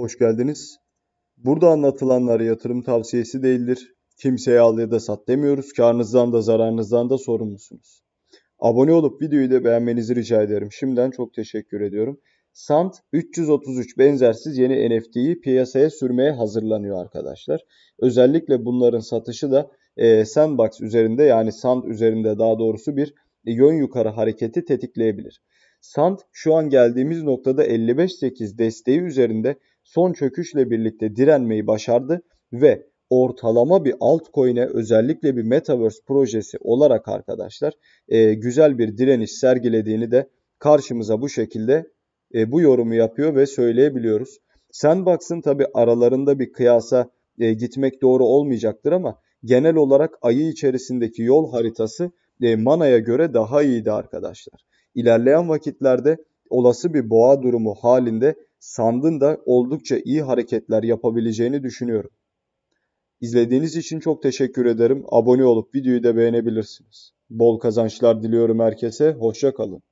Hoş geldiniz. Burada anlatılanlar yatırım tavsiyesi değildir. Kimseye al ya da sat demiyoruz. Karnınızdan da zararınızdan da sorumlusunuz. Abone olup videoyu da beğenmenizi rica ederim. Şimdiden çok teşekkür ediyorum. Sant 333 benzersiz yeni NFT'yi piyasaya sürmeye hazırlanıyor arkadaşlar. Özellikle bunların satışı da e, Sandbox üzerinde yani Sant üzerinde daha doğrusu bir yön yukarı hareketi tetikleyebilir. Sant şu an geldiğimiz noktada 55.8 desteği üzerinde son çöküşle birlikte direnmeyi başardı ve ortalama bir altcoin'e özellikle bir metaverse projesi olarak arkadaşlar e, güzel bir direniş sergilediğini de karşımıza bu şekilde e, bu yorumu yapıyor ve söyleyebiliyoruz. Sandbox'ın tabi aralarında bir kıyasa e, gitmek doğru olmayacaktır ama genel olarak ayı içerisindeki yol haritası e, Mana'ya göre daha iyiydi arkadaşlar. İlerleyen vakitlerde olası bir boğa durumu halinde sandın da oldukça iyi hareketler yapabileceğini düşünüyorum. İzlediğiniz için çok teşekkür ederim. Abone olup videoyu da beğenebilirsiniz. Bol kazançlar diliyorum herkese. Hoşça kalın.